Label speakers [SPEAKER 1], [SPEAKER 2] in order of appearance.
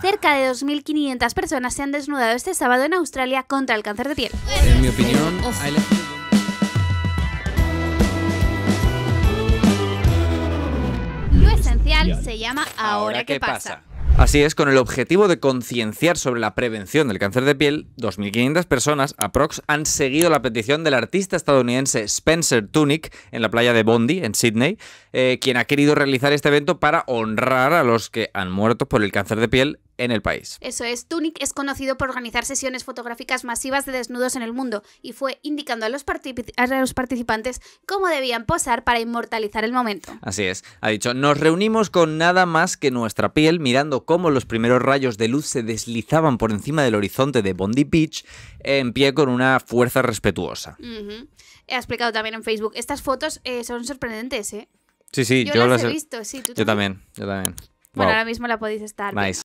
[SPEAKER 1] Cerca de 2.500 personas se han desnudado este sábado en Australia contra el cáncer de piel.
[SPEAKER 2] En mi opinión,
[SPEAKER 3] lo esencial se llama Ahora qué pasa.
[SPEAKER 2] Así es, con el objetivo de concienciar sobre la prevención del cáncer de piel, 2.500 personas, aprox, han seguido la petición del artista estadounidense Spencer Tunick en la playa de Bondi, en Sydney, eh, quien ha querido realizar este evento para honrar a los que han muerto por el cáncer de piel en el país.
[SPEAKER 1] Eso es, Tunic es conocido por organizar sesiones fotográficas masivas de desnudos en el mundo y fue indicando a los, participantes cómo debían posar para inmortalizar el momento.
[SPEAKER 2] Así es, ha dicho, nos reunimos con nada más que nuestra piel mirando cómo los primeros rayos de luz se deslizaban por encima del horizonte de Bondi Beach en pie con una fuerza respetuosa.
[SPEAKER 1] He explicado también en Facebook, estas fotos eh, son sorprendentes, ¿eh?
[SPEAKER 2] Sí, sí, yo, las, he, visto, sí. ¿tú yo también, yo también. Bueno, ahora
[SPEAKER 1] mismo la podéis estar.